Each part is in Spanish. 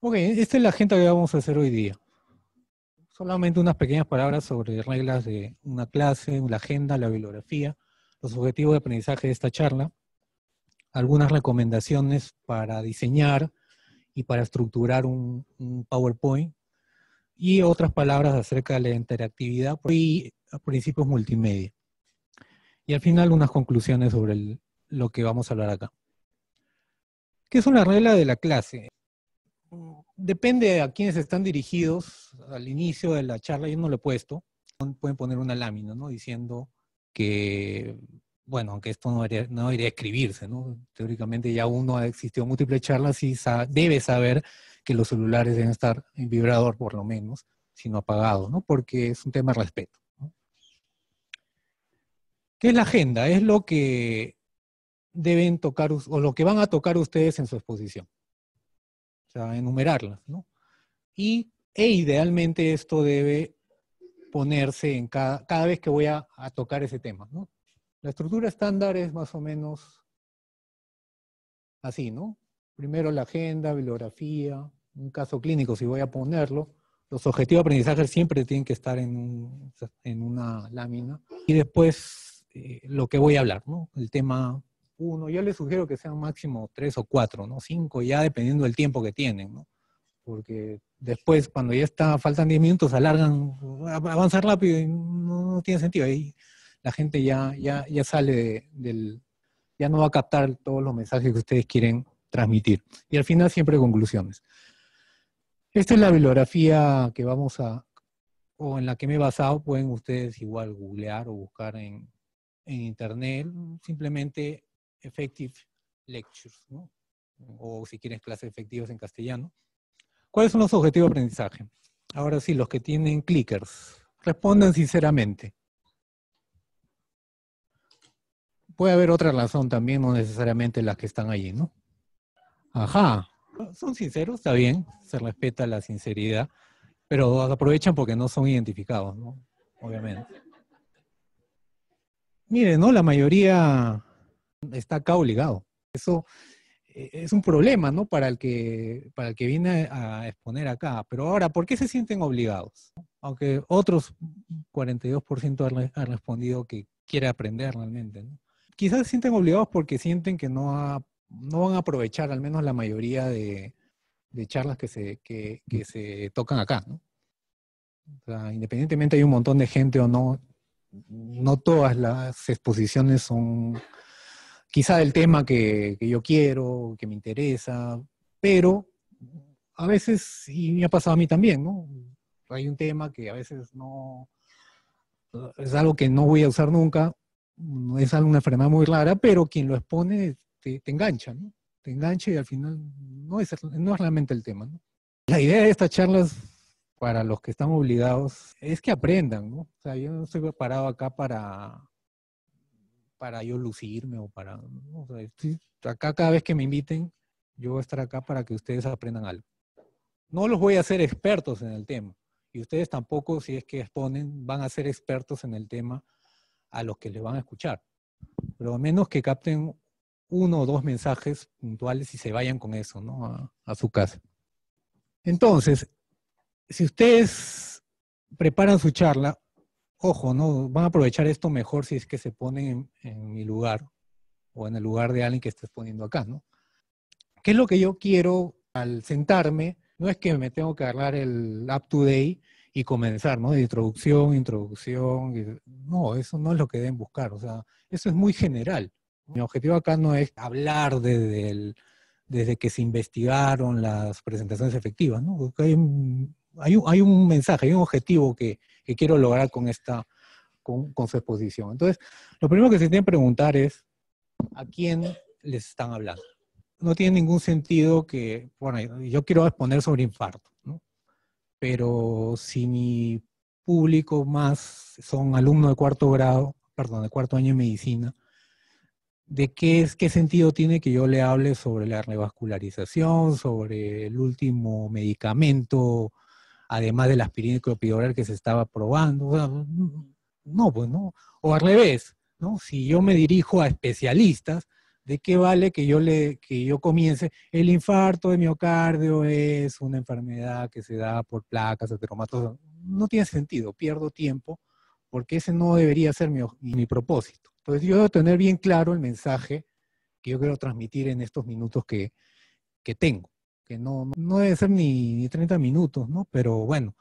Ok, esta es la agenda que vamos a hacer hoy día. Solamente unas pequeñas palabras sobre reglas de una clase, la agenda, la bibliografía, los objetivos de aprendizaje de esta charla, algunas recomendaciones para diseñar y para estructurar un, PowerPoint y otras palabras acerca de la interactividad y principios multimedia. Y al final unas conclusiones sobre lo que vamos a hablar acá. ¿Qué es una regla de la clase? depende a quienes están dirigidos. Al inicio de la charla yo no lo he puesto. Pueden poner una lámina, ¿no? Diciendo que, bueno, aunque esto no debería, escribirse, ¿no? Teóricamente ya uno ha existido múltiples charlas y debe saber que los celulares deben estar en vibrador por lo menos, sino apagado, ¿no? Porque es un tema de respeto. ¿Qué es la agenda? Es lo que deben tocar o lo que van a tocar ustedes en su exposición o sea, enumerarlas, ¿no? Y, e idealmente esto debe ponerse en cada, vez que voy a, tocar ese tema, ¿no? La estructura estándar es más o menos así, ¿no? Primero la agenda, bibliografía, un caso clínico, si voy a ponerlo. Los objetivos de aprendizaje siempre tienen que estar en, una lámina. Y después eh, lo que voy a hablar, ¿no? El tema uno, yo les sugiero que sean máximo tres o cuatro, ¿no? Cinco ya dependiendo del tiempo que tienen, ¿no? Porque después cuando ya está, faltan diez minutos, alargan, avanzar rápido y no, tiene sentido. Ahí la gente ya, ya, ya sale del, ya no va a captar todos los mensajes que ustedes quieren transmitir. Y al final siempre conclusiones. Esta es la bibliografía que vamos a, o en la que me he basado, pueden ustedes igual googlear o buscar en, en internet, simplemente effective lectures, ¿no? o si quieres clases efectivas en castellano. ¿Cuáles son los objetivos de aprendizaje? Ahora sí, los que tienen clickers, respondan sinceramente. Puede haber otra razón también, no necesariamente las que están allí, ¿no? Ajá, son sinceros, está bien, se respeta la sinceridad, pero aprovechan porque no son identificados, ¿no? Obviamente. Miren, ¿no? La mayoría está acá obligado. Eso eh, es un problema, ¿no? Para el que, para el que viene a exponer acá. Pero ahora, ¿por qué se sienten obligados? Aunque otros 42% han, respondido que quiere aprender realmente, Quizás se sienten obligados porque sienten que no, no van a aprovechar al menos la mayoría de, de charlas que se, se tocan acá, independientemente hay un montón de gente o no, no todas las exposiciones son quizá del tema que, yo quiero, que me interesa, pero a veces, y me ha pasado a mí también, ¿no? Hay un tema que a veces no, es algo que no voy a usar nunca, es una frenada muy rara, pero quien lo expone te, engancha, ¿no? Te engancha y al final no es, no es realmente el tema, ¿no? La idea de estas charlas para los que están obligados es que aprendan, ¿no? O sea, yo no estoy preparado acá para, para yo lucirme o para... acá cada vez que me inviten, yo voy a estar acá para que ustedes aprendan algo. No los voy a hacer expertos en el tema. Y ustedes tampoco, si es que exponen, van a ser expertos en el tema a los que les van a escuchar. Pero a menos que capten uno o dos mensajes puntuales y se vayan con eso, ¿no? A, a su casa. Entonces, si ustedes preparan su charla, ojo, ¿no? Van a aprovechar esto mejor si es que se ponen en, mi lugar o en el lugar de alguien que estés poniendo acá, ¿no? ¿Qué es lo que yo quiero al sentarme? No es que me tengo que agarrar el up to date y comenzar, ¿no? De introducción, introducción. No, eso no es lo que deben buscar. O sea, eso es muy general. Mi objetivo acá no es hablar desde, desde que se investigaron las presentaciones efectivas, ¿no? Porque hay hay un, hay un mensaje, hay un objetivo que, que quiero lograr con esta, con, su exposición. Entonces, lo primero que se tiene que preguntar es a quién les están hablando. No tiene ningún sentido que, bueno, yo quiero exponer sobre infarto, ¿no? pero si mi público más son alumnos de cuarto grado, perdón, de cuarto año en medicina, de qué es qué sentido tiene que yo le hable sobre la revascularización, sobre el último medicamento además de la aspirina clopidogrel que se estaba probando. no, pues no. O al revés, ¿no? Si yo me dirijo a especialistas, ¿de qué vale que yo, le, que yo comience? El infarto de miocardio es una enfermedad que se da por placas, ateromatosas. No tiene sentido, pierdo tiempo, porque ese no debería ser mi, mi propósito. Entonces yo debo tener bien claro el mensaje que yo quiero transmitir en estos minutos que tengo que no, debe ser ni, 30 minutos, ¿no? Pero bueno,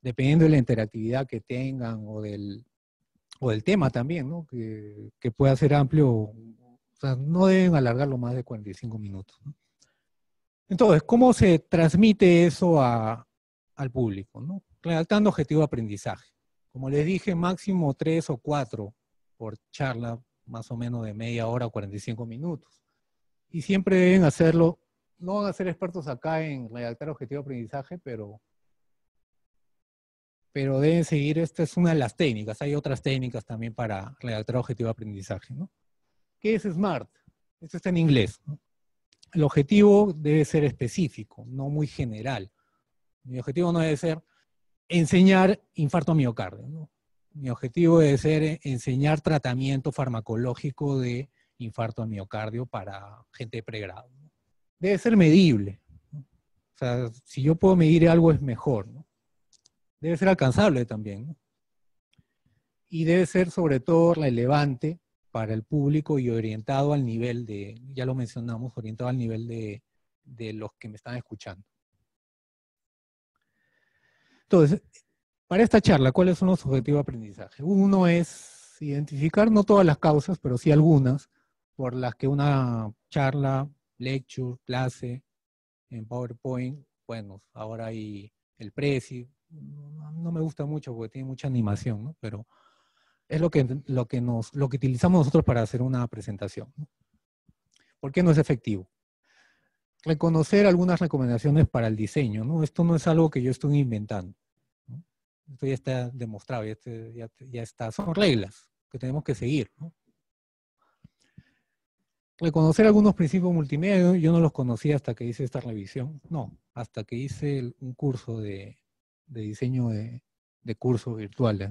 dependiendo de la interactividad que tengan o del, del tema también, ¿no? Que, que pueda ser amplio, o sea, no deben alargarlo más de 45 minutos. Entonces, ¿cómo se transmite eso al público? ¿no? Redactando objetivo de aprendizaje. Como les dije, máximo 3 o 4 por charla, más o menos de media hora, o 45 minutos. Y siempre deben hacerlo no van a ser expertos acá en redactar objetivo de aprendizaje, pero, pero deben seguir, esta es una de las técnicas, hay otras técnicas también para redactar objetivo de aprendizaje. ¿no? ¿Qué es SMART? Esto está en inglés. El objetivo debe ser específico, no muy general. Mi objetivo no debe ser enseñar infarto miocardio. Mi objetivo debe ser enseñar tratamiento farmacológico de infarto miocardio para gente de pregrado debe ser medible. O sea, si yo puedo medir algo es mejor. Debe ser alcanzable también. Y debe ser sobre todo relevante para el público y orientado al nivel de, ya lo mencionamos, orientado al nivel de, de los que me están escuchando. Entonces, para esta charla, ¿cuáles son los objetivos de aprendizaje? Uno es identificar no todas las causas, pero sí algunas por las que una charla lecture, clase, en PowerPoint. Bueno, ahora hay el Prezi. Mm, no me gusta mucho porque tiene mucha animación, Pero es lo que, lo que, nos, lo que utilizamos nosotros para hacer una presentación. ¿no? ¿Por qué no es efectivo? Reconocer algunas recomendaciones para el diseño, ¿no? Esto no es algo que yo estoy inventando. Esto ya está demostrado, ya, está, son reglas que tenemos que seguir, ¿no? reconocer pues, algunos principios multimedia, yo no los conocía hasta que hice esta revisión, no, hasta que hice un curso de, diseño de, cursos virtuales,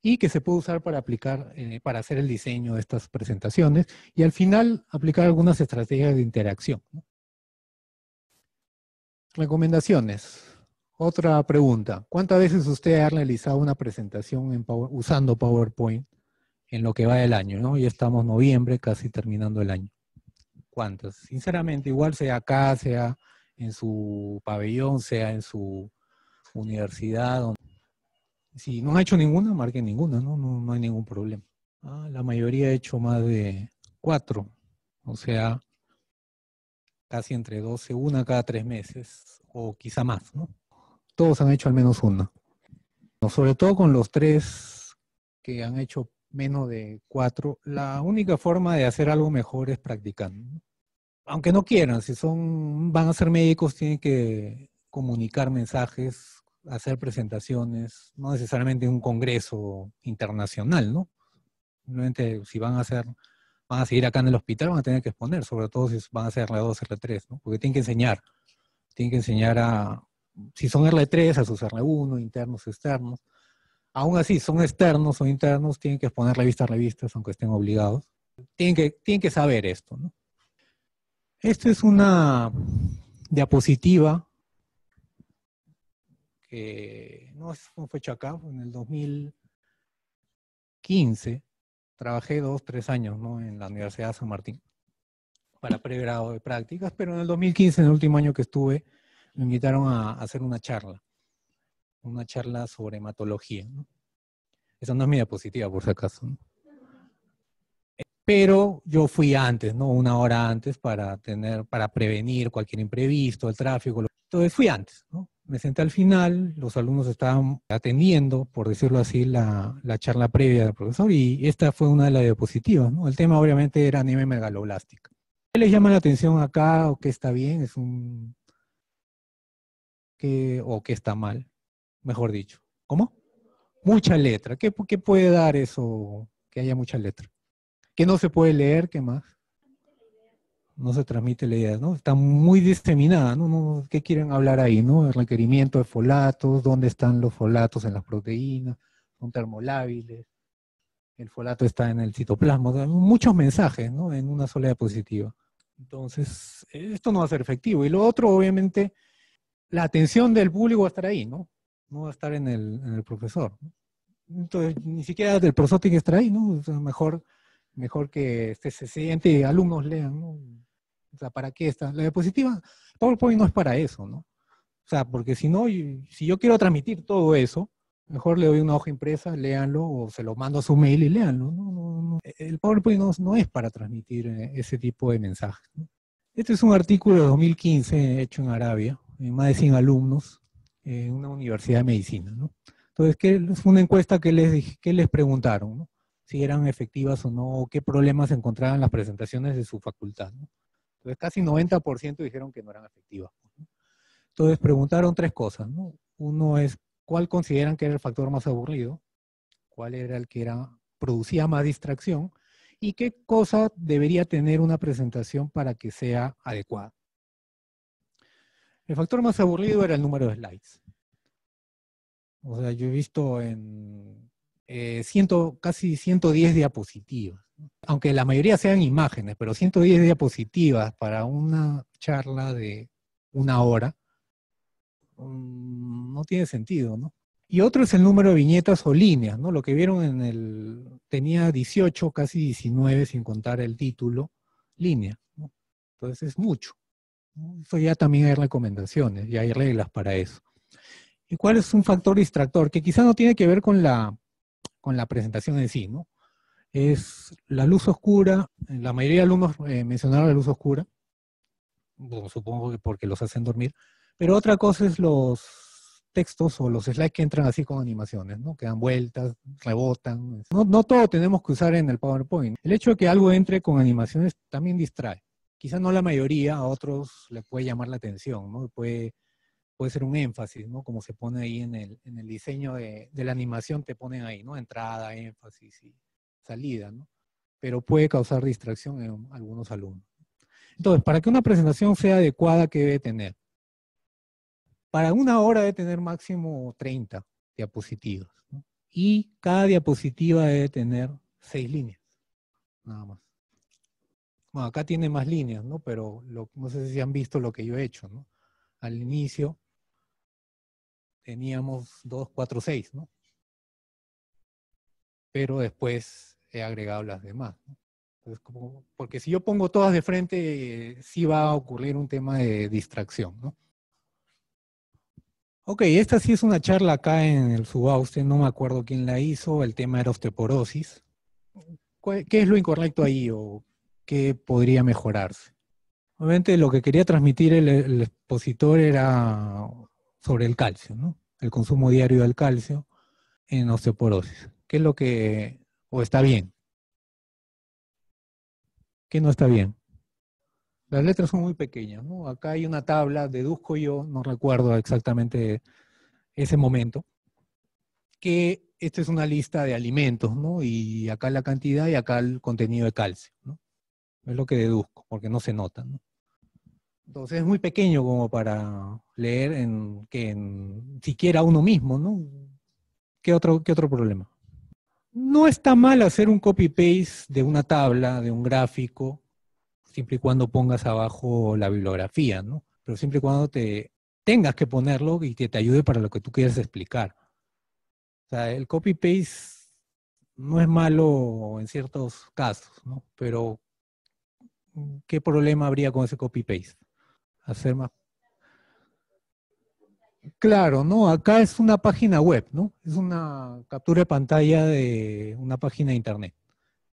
Y que se puede usar para aplicar, eh, para hacer el diseño de estas presentaciones y al final aplicar algunas estrategias de interacción. Recomendaciones. Otra pregunta. ¿Cuántas veces usted ha realizado una presentación en usando PowerPoint? en lo que va del año, ¿no? Ya estamos noviembre, casi terminando el año. ¿Cuántas? Sinceramente, igual sea acá, sea en su pabellón, sea en su universidad. Si no ha hecho ninguna, marquen ninguna, ¿no? No, hay ningún problema. Ah, la mayoría ha hecho más de cuatro, o sea, casi entre 12, una cada tres meses, o quizá más, ¿no? Todos han hecho al menos una. Sobre todo con los tres que han hecho menos de cuatro, la única forma de hacer algo mejor es practicando. Aunque no quieran, si son, van a ser médicos, tienen que comunicar mensajes, hacer presentaciones, no necesariamente un congreso internacional, ¿no? Simplemente si van a hacer, van a seguir acá en el hospital, van a tener que exponer, sobre todo si van a hacer R2, R3, ¿no? Porque tienen que enseñar, tienen que enseñar a, si son R3, a sus R1, internos, externos, aún así son externos o internos, tienen que exponer revistas a revistas, aunque estén obligados. Tienen que, que saber esto. ¿no? Esta es una diapositiva que no es fue hecha acá, en el 2015. Trabajé dos, tres años en la Universidad de San Martín para pregrado de prácticas, pero en el 2015, en el último año que estuve, me invitaron a hacer una charla una charla sobre hematología. ¿no? Esa no es mi diapositiva, por si acaso. Pero yo fui antes, ¿no? Una hora antes para tener, para prevenir cualquier imprevisto, el tráfico. Entonces fui antes, ¿no? Me senté al final, los alumnos estaban atendiendo, por decirlo así, la, la charla previa del profesor y esta fue una de las diapositivas, ¿no? El tema obviamente era anemia megaloblástica. ¿Qué les llama la atención acá o qué está bien? Es un... ¿Qué... o qué está mal? mejor dicho. ¿Cómo? Mucha letra. ¿Qué, puede dar eso que haya mucha letra? Que no se puede leer, ¿qué más? No se transmite la idea, ¿no? Está muy diseminada, ¿no? ¿Qué quieren hablar ahí, no? El requerimiento de folatos, dónde están los folatos en las proteínas, son termolábiles, el folato está en el citoplasma, muchos mensajes, ¿no? En una sola diapositiva. Entonces, esto no va a ser efectivo. Y lo otro, obviamente, la atención del público va a estar ahí, ¿no? no va a estar en el, en profesor. Entonces, ni siquiera del profesor tiene ahí, ¿no? mejor, mejor que este, siguiente alumnos lean, ¿no? O sea, ¿para qué está? La diapositiva, PowerPoint no es para eso, ¿no? O sea, porque si no, si yo quiero transmitir todo eso, mejor le doy una hoja impresa, leanlo, o se lo mando a su mail y leanlo. No, El PowerPoint no, es para transmitir eh, ese tipo de mensajes. Este es un artículo de 2015 hecho en Arabia, en más de 100 alumnos, en una universidad de medicina. Entonces, ¿qué, fue una encuesta que les, que les preguntaron, si eran efectivas o no, qué problemas encontraban las presentaciones de su facultad. Entonces, casi 90% dijeron que no eran efectivas. Entonces, preguntaron tres cosas. Uno es, ¿cuál consideran que era el factor más aburrido? ¿Cuál era el que era, producía más distracción? ¿Y qué cosa debería tener una presentación para que sea adecuada? El factor más aburrido era el número de slides. O sea, yo he visto en eh, casi 110 diapositivas, aunque la mayoría sean imágenes, pero 110 diapositivas para una charla de una hora mm, no tiene sentido, ¿no? Y otro es el número de viñetas o líneas, ¿no? Lo que vieron en el... tenía 18, casi 19, sin contar el título, línea. Entonces es mucho. Eso ya también hay recomendaciones y hay reglas para eso. ¿Y cuál es un factor distractor? Que quizá no tiene que ver con la, con la presentación en sí, ¿no? Es la luz oscura, la mayoría de alumnos eh, mencionaron la luz oscura, supongo que porque los hacen dormir, pero otra cosa es los textos o los slides que entran así con animaciones, ¿no? Que dan vueltas, rebotan. no todo tenemos que usar en el PowerPoint. El hecho de que algo entre con animaciones también distrae quizás no la mayoría, a otros le puede llamar la atención, ¿no? Puede, puede ser un énfasis, ¿no? Como se pone ahí en el, diseño de, la animación, te ponen ahí, ¿no? Entrada, énfasis y salida, ¿no? Pero puede causar distracción en algunos alumnos. Entonces, para que una presentación sea adecuada, ¿qué debe tener? Para una hora debe tener máximo 30 diapositivas. Y cada diapositiva debe tener seis líneas, nada más. Bueno, acá tiene más líneas, ¿no? Pero no sé si han visto lo que yo he hecho, ¿no? Al inicio teníamos 2, 4, 6, ¿no? Pero después he agregado las demás, Entonces, como, porque si yo pongo todas de frente, sí va a ocurrir un tema de distracción, ¿no? Ok, esta sí es una charla acá en el Usted no me acuerdo quién la hizo, el tema era osteoporosis. ¿Qué es lo incorrecto ahí? O que podría mejorarse. Obviamente lo que quería transmitir el, expositor era sobre el calcio, ¿no? el consumo diario del calcio en osteoporosis. ¿Qué es lo que o está bien? ¿Qué no está bien? Las letras son muy pequeñas, ¿no? Acá hay una tabla, deduzco yo, no recuerdo exactamente ese momento, que esta es una lista de alimentos, ¿no? Y acá la cantidad y acá el contenido de calcio, ¿no? Es lo que deduzco, porque no se nota. Entonces es muy pequeño como para leer en que siquiera uno mismo, ¿no? ¿Qué otro, qué otro problema? No está mal hacer un copy-paste de una tabla, de un gráfico, siempre y cuando pongas abajo la bibliografía, ¿no? Pero siempre y cuando te tengas que ponerlo y que te ayude para lo que tú quieres explicar. O sea, el copy-paste no es malo en ciertos casos, ¿no? Pero ¿qué problema habría con ese copy-paste? Hacer más. Claro, ¿no? Acá es una página web, ¿no? Es una captura de pantalla de una página de internet,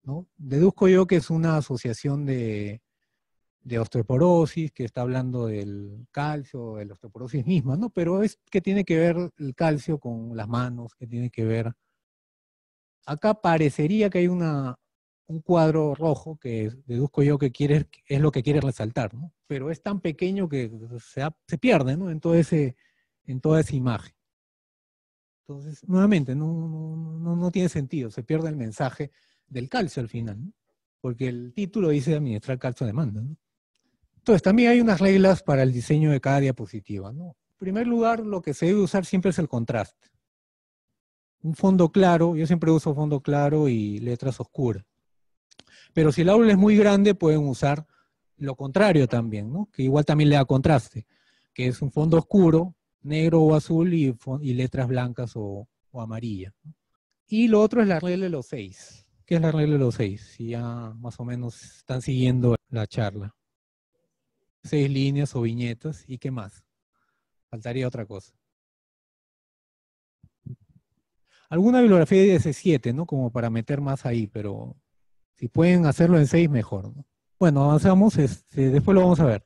¿no? Deduzco yo que es una asociación de, de osteoporosis, que está hablando del calcio, de la osteoporosis misma, ¿no? Pero es que tiene que ver el calcio con las manos, que tiene que ver... Acá parecería que hay una un cuadro rojo que deduzco yo que quiere, es lo que quiere resaltar, ¿no? Pero es tan pequeño que se, pierde, En, en toda esa imagen. Entonces, nuevamente, no, no, tiene sentido, se pierde el mensaje del calcio al final, porque el título dice administrar calcio demanda. Entonces, también hay unas reglas para el diseño de cada diapositiva. ¿no? En primer lugar, lo que se debe usar siempre es el contraste. Un fondo claro, yo siempre uso fondo claro y letras oscuras. Pero si el aula es muy grande, pueden usar lo contrario también, ¿no? que igual también le da contraste, que es un fondo oscuro, negro o azul y, letras blancas o, amarillas. Y lo otro es la regla de los seis. ¿Qué es la regla de los seis? Si ya más o menos están siguiendo la charla. Seis líneas o viñetas y qué más. Faltaría otra cosa. Alguna bibliografía de ese ¿no? Como para meter más ahí, pero si pueden hacerlo en seis, mejor. ¿no? Bueno, avanzamos, este, después lo vamos a ver.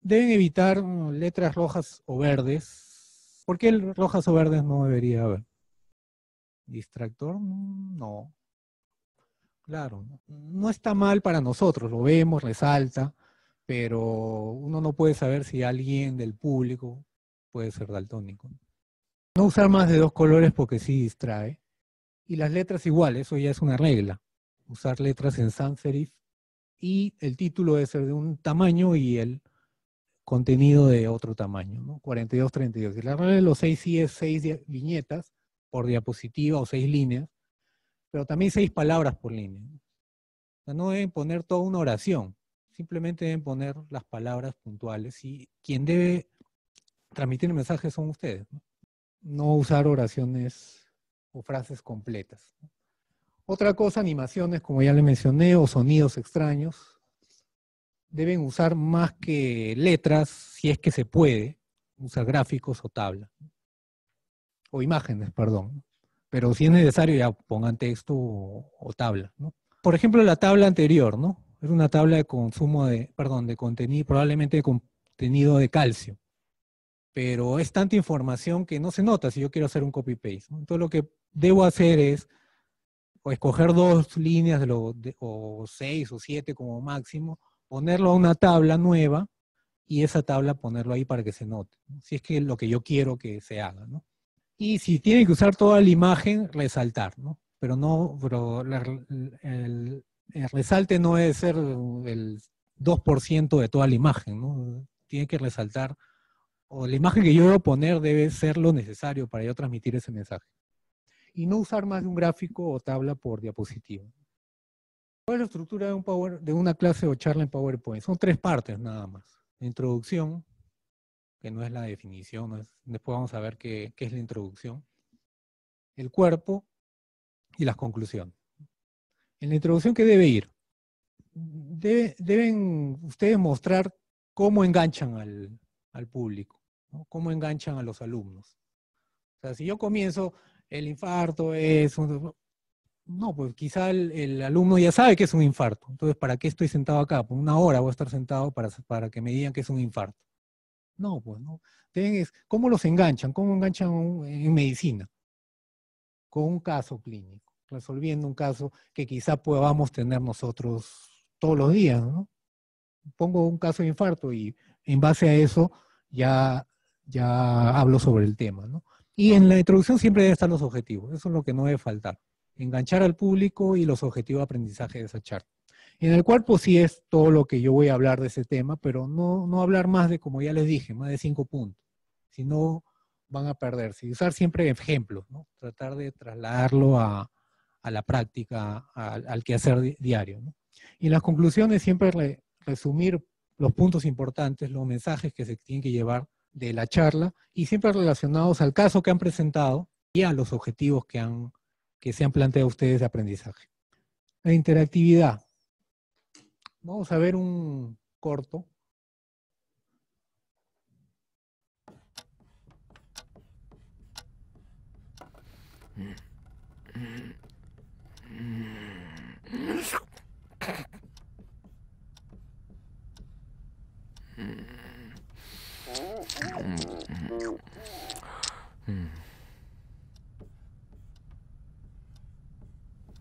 Deben evitar mm, letras rojas o verdes. ¿Por qué rojas o verdes no debería haber? ¿Distractor? Mm, no. Claro, no está mal para nosotros, lo vemos, resalta, pero uno no puede saber si alguien del público puede ser daltónico. No usar más de dos colores porque sí distrae. Y las letras iguales, eso ya es una regla usar letras en sans serif y el título debe ser de un tamaño y el contenido de otro tamaño, ¿no? 42, 32. Y la regla de los seis sí es seis viñetas por diapositiva o seis líneas, pero también seis palabras por línea. O sea, no deben poner toda una oración, simplemente deben poner las palabras puntuales y quien debe transmitir el mensaje son ustedes, ¿no? no usar oraciones o frases completas. ¿no? Otra cosa, animaciones, como ya le mencioné, o sonidos extraños. Deben usar más que letras, si es que se puede, usar gráficos o tablas. O imágenes, perdón. Pero si es necesario, ya pongan texto o, tabla. Por ejemplo, la tabla anterior, ¿no? Es una tabla de consumo de, perdón, de contenido, probablemente de contenido de calcio. Pero es tanta información que no se nota si yo quiero hacer un copy-paste. Entonces lo que debo hacer es o escoger dos líneas de lo, o seis o siete como máximo, ponerlo a una tabla nueva y esa tabla ponerlo ahí para que se note, si es que es lo que yo quiero que se haga, ¿no? Y si tiene que usar toda la imagen, resaltar, ¿no? Pero no, pero el, resalte no debe ser el 2% de toda la imagen, ¿no? Tiene que resaltar, o la imagen que yo debo poner debe ser lo necesario para yo transmitir ese mensaje y no usar más de un gráfico o tabla por diapositiva. ¿Cuál es la estructura de, un power, de una clase o charla en PowerPoint? Son tres partes nada más. La introducción, que no es la definición, después vamos a ver qué, qué es la introducción. El cuerpo y las conclusiones. En la introducción, ¿qué debe ir? deben ustedes mostrar cómo enganchan al, al público, ¿no? cómo enganchan a los alumnos. O sea, si yo comienzo, el infarto es... No, pues quizá el, alumno ya sabe que es un infarto. Entonces, ¿para qué estoy sentado acá? Por una hora voy a estar sentado para, para que me digan que es un infarto. No, pues no. ¿Cómo los enganchan? ¿Cómo enganchan en medicina? Con un caso clínico, resolviendo un caso que quizá podamos tener nosotros todos los días, ¿no? Pongo un caso de infarto y en base a eso ya, ya hablo sobre el tema, ¿no? Y en la introducción siempre deben estar los objetivos, eso es lo que no debe faltar. Enganchar al público y los objetivos de aprendizaje de esa charla. En el cuerpo sí es todo lo que yo voy a hablar de ese tema, pero no, no hablar más de, como ya les dije, más de cinco puntos. Si no, van a perderse. Y usar siempre ejemplos, ¿no? Tratar de trasladarlo a, a la práctica, al quehacer diario. Y en las conclusiones siempre resumir los puntos importantes, los mensajes que se tienen que llevar de la charla y siempre relacionados al caso que han presentado y a los objetivos que, han, que se han planteado ustedes de aprendizaje. La interactividad. Vamos a ver un corto. Mm.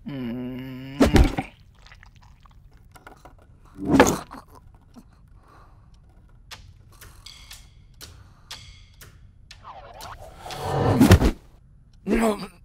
No. Mm.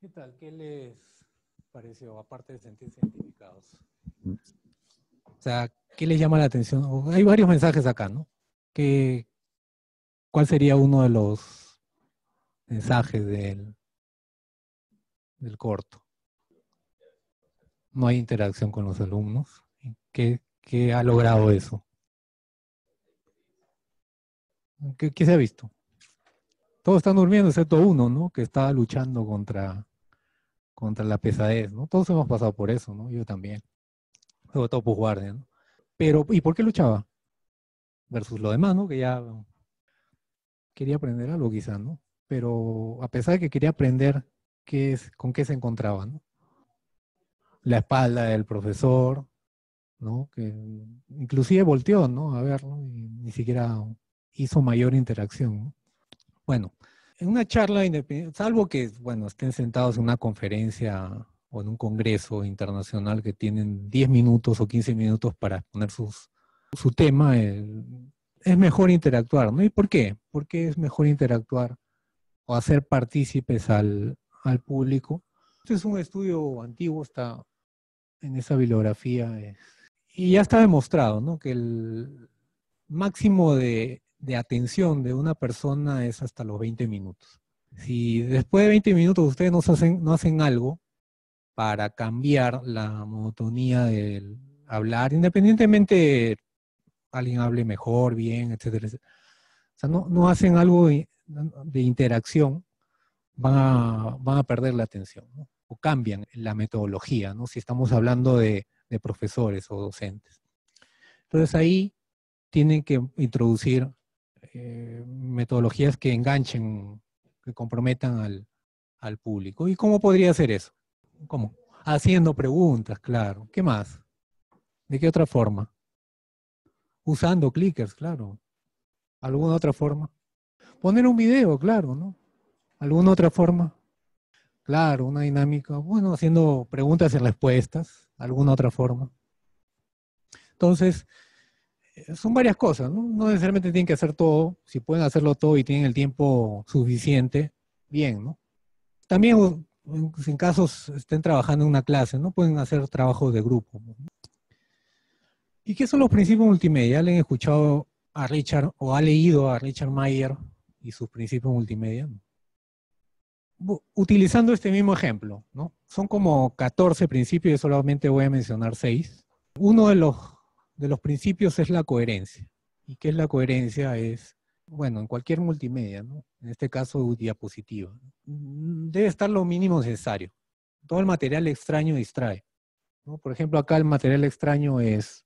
¿Qué tal? ¿Qué les pareció, aparte de sentirse identificados? O sea, ¿qué les llama la atención? Hay varios mensajes acá, ¿no? ¿Cuál sería uno de los mensajes del, del corto? No hay interacción con los alumnos. ¿Qué, qué ha logrado eso? ¿Qué, se ha visto? Todos están durmiendo excepto uno, ¿no? Que estaba luchando contra, contra la pesadez, ¿no? Todos hemos pasado por eso, ¿no? Yo también. Luego todo por guardia, ¿no? Pero, ¿y por qué luchaba? Versus lo demás, ¿no? Que ya um, quería aprender algo quizás, ¿no? Pero a pesar de que quería aprender qué es, con qué se encontraba, ¿no? La espalda del profesor, ¿no? Que mm, inclusive volteó, ¿no? A ver, ¿no? ni siquiera hizo mayor interacción. Bueno, en una charla independiente, salvo que, bueno, estén sentados en una conferencia o en un congreso internacional que tienen 10 minutos o 15 minutos para exponer sus, su tema, eh, es mejor interactuar, ¿no? ¿Y por qué? Porque es mejor interactuar o hacer partícipes al, al público. Este es un estudio antiguo, está en esa bibliografía, eh, y ya está demostrado, ¿no? Que el máximo de de atención de una persona es hasta los 20 minutos. Si después de 20 minutos ustedes no hacen, no hacen algo para cambiar la monotonía del hablar, independientemente alguien hable mejor, bien, etcétera, O sea, no, no hacen algo de, interacción, van a, van a, perder la atención, o cambian la metodología, ¿no? si estamos hablando de, de profesores o docentes. Entonces ahí tienen que introducir eh, metodologías que enganchen, que comprometan al, al público. ¿Y cómo podría hacer eso? ¿Cómo? Haciendo preguntas, claro. ¿Qué más? ¿De qué otra forma? Usando clickers, claro. ¿Alguna otra forma? Poner un video, claro, ¿no? ¿Alguna otra forma? Claro, una dinámica. Bueno, haciendo preguntas y respuestas, alguna otra forma. Entonces, eh, son varias cosas, ¿no? necesariamente tienen que hacer todo, si pueden hacerlo todo y tienen el tiempo suficiente, bien, ¿no? También en casos estén trabajando en una clase, ¿no? Pueden hacer trabajo de grupo. ¿Y qué son los principios multimedia? ¿Le han escuchado a Richard o ha leído a Richard Mayer y sus principios multimedia? Utilizando este mismo ejemplo, ¿no? Son como 14 principios, y solamente voy a mencionar 6. Uno de los de los principios es la coherencia. ¿Y qué es la coherencia? Es, bueno, en cualquier multimedia, ¿no? en este caso diapositiva, debe estar lo mínimo necesario. Todo el material extraño distrae. Por ejemplo, acá el material extraño es,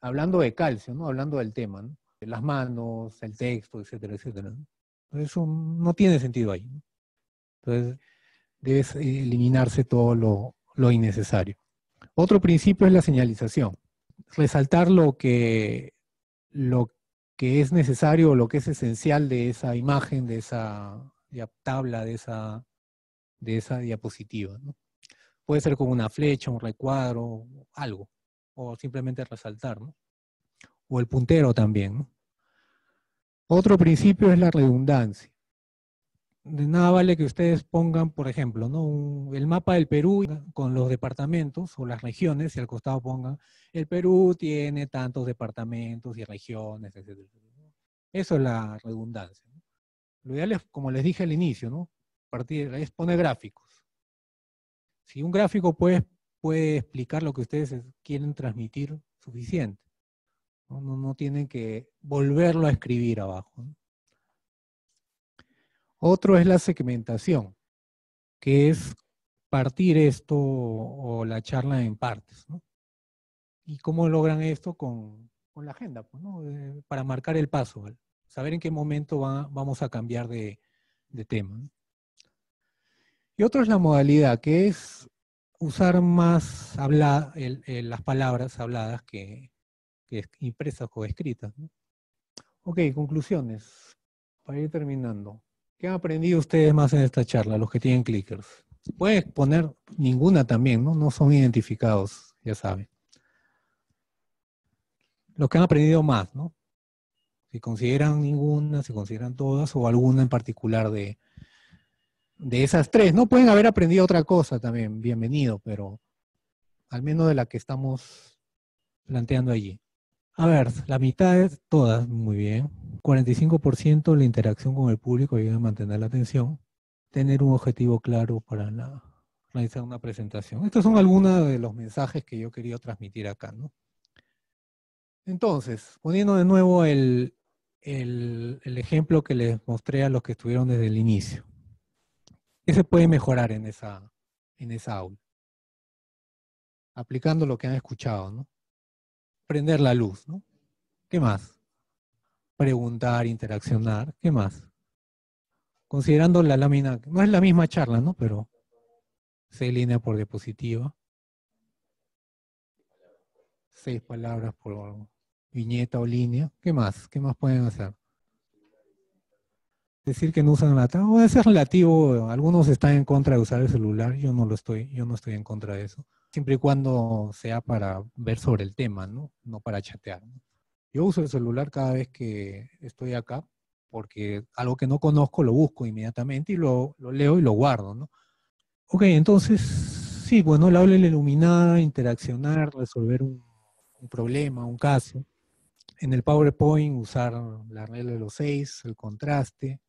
hablando de calcio, ¿no? hablando del tema, las manos, el texto, etcétera, etcétera. Eso no tiene sentido ahí. Entonces, debe eliminarse todo lo, lo innecesario. Otro principio es la señalización resaltar lo que, lo que es necesario, o lo que es esencial de esa imagen, de esa tabla, de esa, de esa diapositiva. Puede ser como una flecha, un recuadro, algo, o simplemente resaltar, ¿no? o el puntero también. Otro principio es la redundancia de nada vale que ustedes pongan, por ejemplo, ¿no? el mapa del Perú con los departamentos o las regiones, y al costado pongan, el Perú tiene tantos departamentos y regiones, etc. Eso es la redundancia. Lo ideal es, como les dije al inicio, ¿no? Partir, es poner gráficos. Si un gráfico puede, puede explicar lo que ustedes quieren transmitir, suficiente. No, no, tienen que volverlo a escribir abajo. Otro es la segmentación, que es partir esto o la charla en partes. ¿Y cómo logran esto con, la agenda? Pues, eh, para marcar el paso, saber en qué momento vamos a cambiar de, tema. Y otro es la modalidad, que es usar más habla, las palabras habladas que, impresas o escritas. Ok, conclusiones, para ir terminando. ¿Qué han aprendido ustedes más en esta charla, los que tienen clickers? Pueden poner ninguna también, ¿no? No son identificados, ya saben. Los que han aprendido más, ¿no? Si consideran ninguna, si consideran todas o alguna en particular de, de esas tres, ¿no? Pueden haber aprendido otra cosa también, bienvenido, pero al menos de la que estamos planteando allí. A ver, la mitad es todas, muy bien. 45% la interacción con el público ayuda a mantener la atención. Tener un objetivo claro para realizar una presentación. Estos son algunos de los mensajes que yo quería transmitir acá, ¿no? Entonces, poniendo de nuevo el, ejemplo que les mostré a los que estuvieron desde el inicio. ¿Qué se puede mejorar en esa, en esa aula? Aplicando lo que han escuchado, ¿no? prender la luz, ¿no? ¿Qué más? Preguntar, interaccionar, ¿qué más? Considerando la lámina, no es la misma charla, ¿no? Pero seis líneas por diapositiva, seis palabras por viñeta o línea, ¿qué más? ¿Qué más pueden hacer? Decir que no usan la tabla, puede es relativo, algunos están en contra de usar el celular, yo no lo estoy, yo no estoy en contra de eso siempre y cuando sea para ver sobre el tema, ¿no? No para chatear. ¿no? Yo uso el celular cada vez que estoy acá, porque algo que no conozco lo busco inmediatamente y lo, leo y lo guardo, ¿no? Ok, entonces, sí, bueno, la la iluminada, interaccionar, resolver un, problema, un caso. En el PowerPoint usar la regla de los seis, el contraste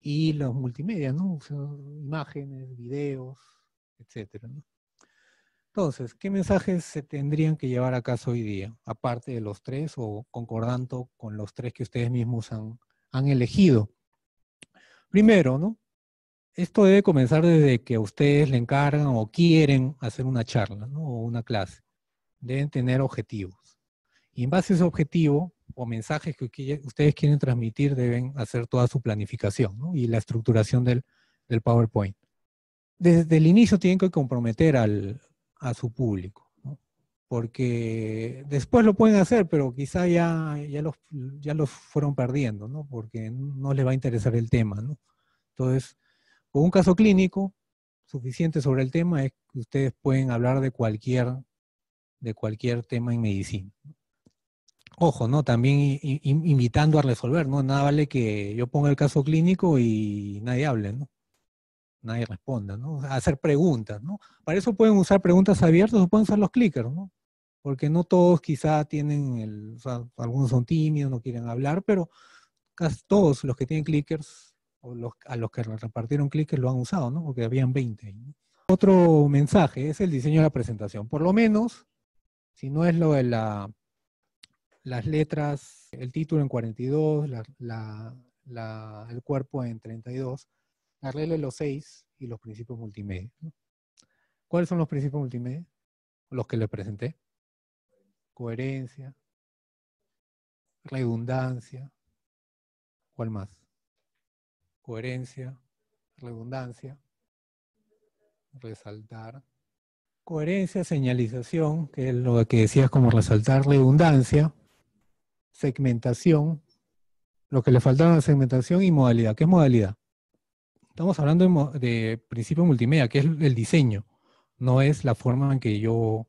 y los multimedia, ¿no? imágenes, videos, etcétera, ¿no? Entonces, ¿qué mensajes se tendrían que llevar a casa hoy día, aparte de los tres o concordando con los tres que ustedes mismos han, han elegido? Primero, ¿no? Esto debe comenzar desde que ustedes le encargan o quieren hacer una charla ¿no? o una clase. Deben tener objetivos. Y en base a ese objetivo o mensajes que ustedes quieren transmitir, deben hacer toda su planificación y la estructuración del PowerPoint. Desde el inicio tienen que comprometer al, a su público. ¿no? Porque después lo pueden hacer, pero quizá ya, ya, los, ya los fueron perdiendo, ¿no? porque no les va a interesar el tema. ¿no? Entonces, con un caso clínico suficiente sobre el tema es que ustedes pueden hablar de cualquier, de cualquier tema en medicina. Ojo, ¿no? También invitando a resolver, ¿no? Nada vale que yo ponga el caso clínico y nadie hable, ¿no? nadie responda, ¿no? Hacer preguntas, ¿no? Para eso pueden usar preguntas abiertas o pueden usar los clickers, ¿no? Porque no todos quizá tienen el, o sea, algunos son tímidos, no quieren hablar, pero casi todos los que tienen clickers o los, a los que repartieron clickers lo han usado, ¿no? Porque habían 20. Otro mensaje es el diseño de la presentación. Por lo menos, si no es lo de la, las letras, el título en 42, el cuerpo en 32, la los seis y los principios multimedia. ¿Cuáles son los principios multimedia? Los que le presenté. Coherencia, redundancia, ¿cuál más? Coherencia, redundancia, resaltar. Coherencia, señalización, que es lo que decías como resaltar, redundancia, segmentación, lo que le faltaba a segmentación y modalidad. ¿Qué es modalidad? Estamos hablando de, principio multimedia, que es el diseño, no es la forma en que yo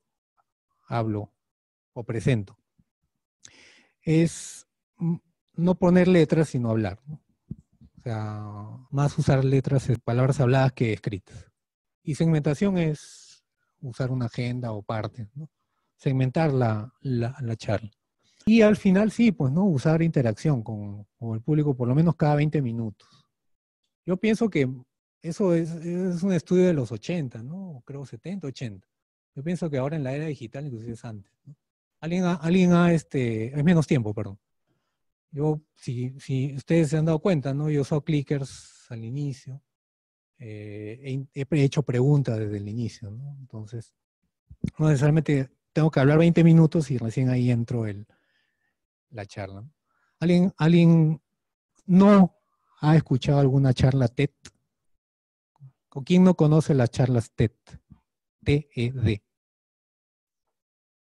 hablo o presento. Es no poner letras, sino hablar. O sea, más usar letras, eh, palabras habladas que escritas. Y segmentación es usar una agenda o parte. segmentar la, charla. Y al final sí, pues, ¿no? Usar interacción con, con, el público por lo menos cada 20 minutos. Yo pienso que eso es, es, un estudio de los 80, ¿no? Creo 70, 80. Yo pienso que ahora en la era digital inclusive es antes. ¿no? Alguien, ha, alguien ha, este, es menos tiempo, perdón. Yo, si, si ustedes se han dado cuenta, ¿no? Yo uso clickers al inicio. Eh, he, hecho preguntas desde el inicio, ¿no? Entonces, no necesariamente tengo que hablar 20 minutos y recién ahí entro el, la charla. Alguien, alguien no ha escuchado alguna charla TED? ¿O quién no conoce las charlas TED? T-E-D.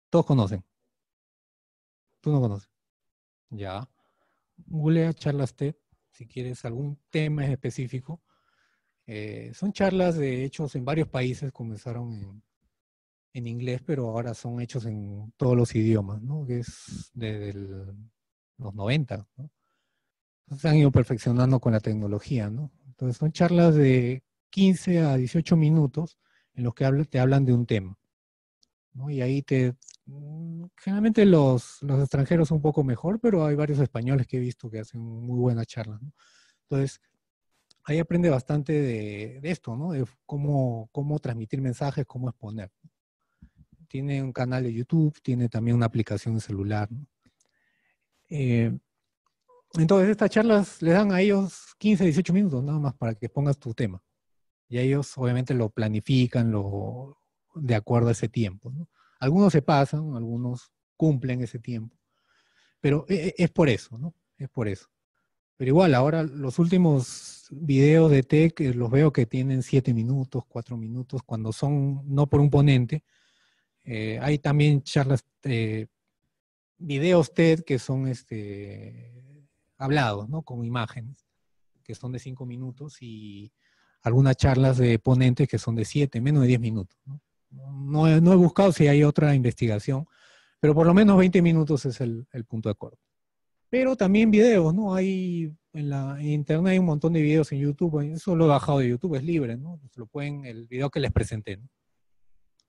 Todos conocen. Tú no conoces. Ya. Googlea charlas TED si quieres algún tema específico. Eh, son charlas de hechos en varios países, comenzaron en, en, inglés, pero ahora son hechos en todos los idiomas, ¿no? Que es desde los 90, ¿no? se han ido perfeccionando con la tecnología, ¿no? Entonces son charlas de 15 a 18 minutos en los que te hablan de un tema. ¿no? Y ahí te... Mm, generalmente los, los extranjeros son un poco mejor, pero hay varios españoles que he visto que hacen muy buenas charlas. ¿no? Entonces, ahí aprende bastante de, esto, ¿no? De cómo, cómo transmitir mensajes, cómo exponer. Tiene un canal de YouTube, tiene también una aplicación de celular. ¿no? Eh, entonces, estas charlas le dan a ellos 15, 18 minutos nada más para que pongas tu tema. Y ellos obviamente lo planifican de acuerdo a ese tiempo. Algunos se pasan, algunos cumplen ese tiempo. Pero e, e, es por eso, ¿no? Es por eso. Pero igual, ahora los últimos videos de TED eh, los veo que tienen 7 minutos, 4 minutos, cuando son no por un ponente. Eh, hay también charlas, eh, videos TED que son este, Hablado, ¿no? Con imágenes, que son de cinco minutos y algunas charlas de ponentes que son de siete, menos de diez minutos. ¿no? No, he, buscado si hay otra investigación, pero por lo menos 20 minutos es el, punto de acuerdo. Pero también videos, ¿no? Hay en la internet hay un montón de videos en YouTube, eso lo he bajado de YouTube, es libre, ¿no? Lo pueden, el video que les presenté, ¿no?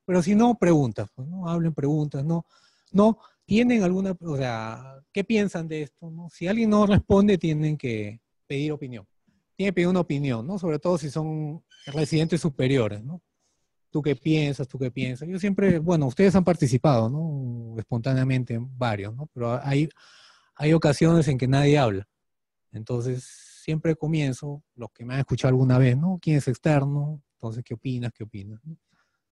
Pero si no, preguntas, pues, ¿no? Hablen preguntas, ¿no? No, ¿Tienen alguna, o sea, qué piensan de esto? No? Si alguien no responde, tienen que pedir opinión. Tienen que pedir una opinión, ¿no? Sobre todo si son residentes superiores, ¿no? ¿Tú qué piensas? ¿Tú qué piensas? Yo siempre, bueno, ustedes han participado, ¿no? Espontáneamente varios, ¿no? Pero hay, hay ocasiones en que nadie habla. Entonces, siempre comienzo, los que me han escuchado alguna vez, ¿no? ¿Quién es externo? Entonces, ¿qué opinas? ¿Qué opinas?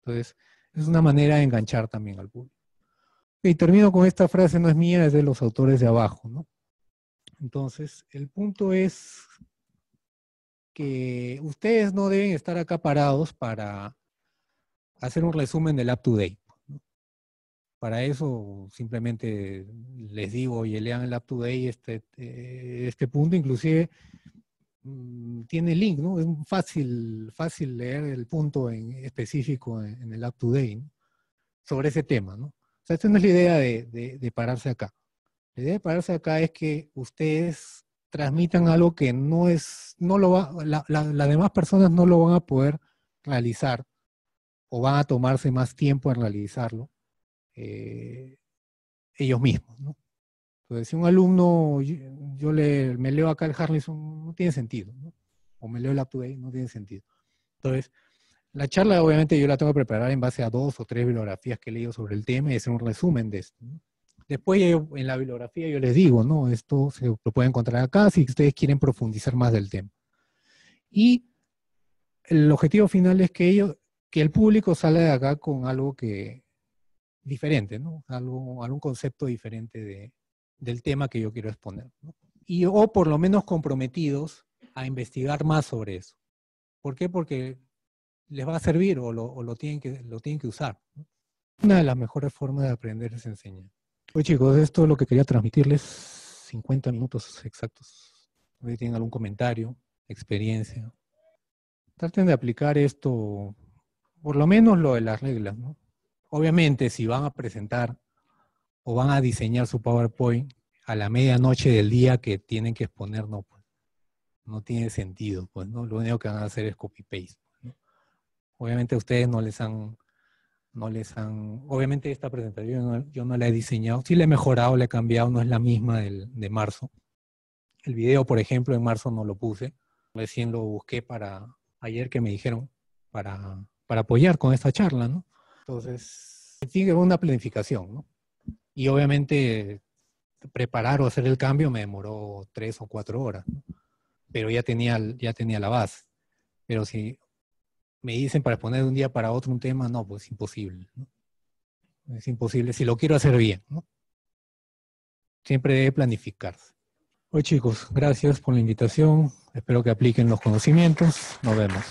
Entonces, es una manera de enganchar también al público. Y termino con esta frase, no es mía, es de los autores de abajo, ¿no? Entonces, el punto es que ustedes no deben estar acá parados para hacer un resumen del up-to-date. date Para eso simplemente les digo, y lean el up-to-date, este, eh, este punto, inclusive mm, tiene link, ¿no? Es fácil, fácil leer el punto en específico en, el up-to-date date sobre ese tema, ¿no? O sea, esta no es la idea de, de, pararse acá. La idea de pararse acá es que ustedes transmitan algo que no es, no lo va, las demás personas no lo van a poder realizar o van a tomarse más tiempo en realizarlo eh, ellos mismos, ¿no? Entonces, si un alumno, yo, le, me leo acá el Harrison, no tiene sentido, ¿no? O me leo el up no tiene sentido. Entonces, la charla obviamente yo la tengo que preparar en base a dos o tres bibliografías que he leído sobre el tema y hacer un resumen de esto. Después en la bibliografía yo les digo, ¿no? Esto se lo pueden encontrar acá si ustedes quieren profundizar más del tema. Y el objetivo final es que ellos, que el público salga de acá con algo que diferente, ¿no? Algo, algún concepto diferente de, del tema que yo quiero exponer. Y o por lo menos comprometidos a investigar más sobre eso. ¿Por qué? Porque les va a servir o lo, tienen, que, lo tienen que usar. Una de las mejores formas de aprender es enseñar. Oye chicos, esto es lo que quería transmitirles, 50 minutos exactos. Si tienen algún comentario, experiencia. Traten de aplicar esto, por lo menos lo de las reglas. ¿no? Obviamente, si van a presentar o van a diseñar su PowerPoint a la medianoche del día que tienen que exponer, no, pues, no tiene sentido. Pues, ¿no? Lo único que van a hacer es copy-paste. Obviamente ustedes no les han, no les han, obviamente esta presentación yo no, la he diseñado, sí la he mejorado, la he cambiado, no es la misma del, de marzo. El video, por ejemplo, en marzo no lo puse, recién lo busqué para ayer que me dijeron para, para apoyar con esta charla, ¿no? Entonces, sigue una planificación, ¿no? Y obviamente preparar o hacer el cambio me demoró tres o cuatro horas, pero ya tenía, ya tenía la base. Pero si me dicen para poner de un día para otro un tema, no, pues imposible. ¿no? Es imposible si lo quiero hacer bien. ¿no? Siempre debe planificarse. Hoy chicos, gracias por la invitación. Espero que apliquen los conocimientos. Nos vemos.